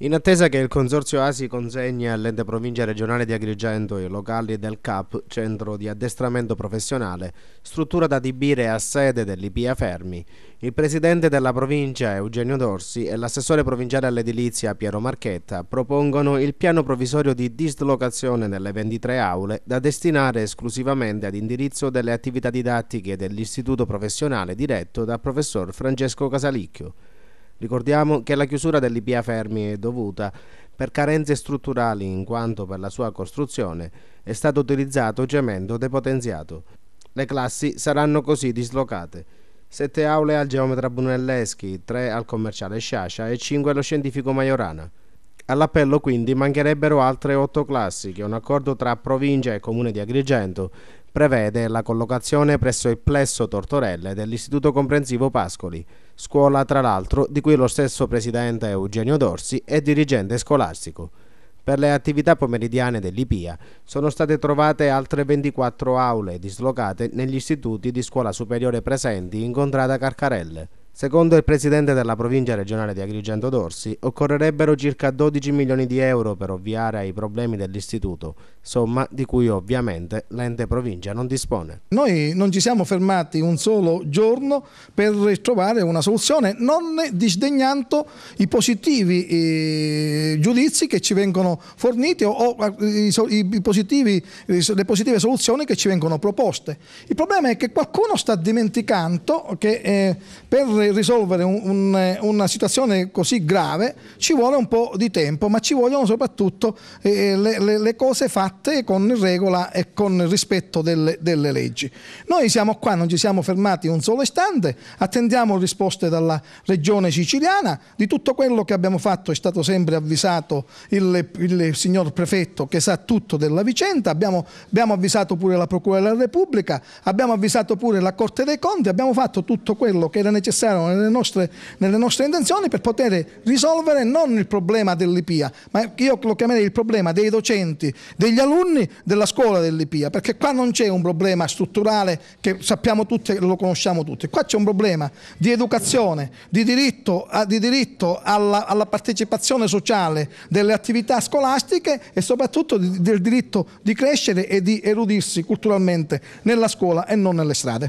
In attesa che il Consorzio ASI consegni all'ente provincia regionale di Agrigento i locali del CAP, Centro di Addestramento Professionale, struttura da adibire a sede dell'IPA Fermi, il presidente della provincia Eugenio Dorsi e l'assessore provinciale all'edilizia Piero Marchetta propongono il piano provvisorio di dislocazione delle 23 aule da destinare esclusivamente ad indirizzo delle attività didattiche dell'istituto professionale diretto da professor Francesco Casalicchio. Ricordiamo che la chiusura dell'IPA Fermi è dovuta per carenze strutturali in quanto per la sua costruzione è stato utilizzato cemento depotenziato. Le classi saranno così dislocate. Sette aule al geometra Brunelleschi, tre al commerciale Sciascia e cinque allo scientifico Majorana. All'appello quindi mancherebbero altre otto classi che un accordo tra provincia e comune di Agrigento prevede la collocazione presso il plesso Tortorelle dell'Istituto Comprensivo Pascoli, scuola tra l'altro di cui lo stesso presidente Eugenio Dorsi è dirigente scolastico. Per le attività pomeridiane dell'IPIA sono state trovate altre 24 aule dislocate negli istituti di scuola superiore presenti in Contrada Carcarelle. Secondo il presidente della provincia regionale di Agrigento Dorsi, occorrerebbero circa 12 milioni di euro per ovviare ai problemi dell'istituto, somma di cui ovviamente l'ente provincia non dispone. Noi non ci siamo fermati un solo giorno per trovare una soluzione, non disdegnando i positivi eh, giudizi che ci vengono forniti o, eh, i, positivi, eh, le positive soluzioni che ci vengono proposte. Il problema è che qualcuno sta dimenticando che eh, per risolvere un, un, eh, una situazione così grave ci vuole un po' di tempo, ma ci vogliono soprattutto eh, le, le, le, cose fatte con regola e con rispetto delle, delle, leggi. Noi siamo qua, non ci siamo fermati un solo istante, attendiamo risposte dalla regione siciliana, di tutto quello che abbiamo fatto è stato sempre avvisato il, il signor prefetto che sa tutto della vicenda, abbiamo, abbiamo avvisato pure la Procura della Repubblica, abbiamo avvisato pure la Corte dei Conti, abbiamo fatto tutto quello che era necessario erano nelle nostre, nelle nostre intenzioni per poter risolvere non il problema dell'IPIA, ma io lo chiamerei il problema dei docenti, degli alunni della scuola dell'IPIA, perché qua non c'è un problema strutturale che sappiamo tutti, e lo conosciamo tutti, qua c'è un problema di educazione, di diritto, a, di diritto alla, alla, partecipazione sociale delle attività scolastiche e soprattutto di, del diritto di crescere e di erudirsi culturalmente nella scuola e non nelle strade.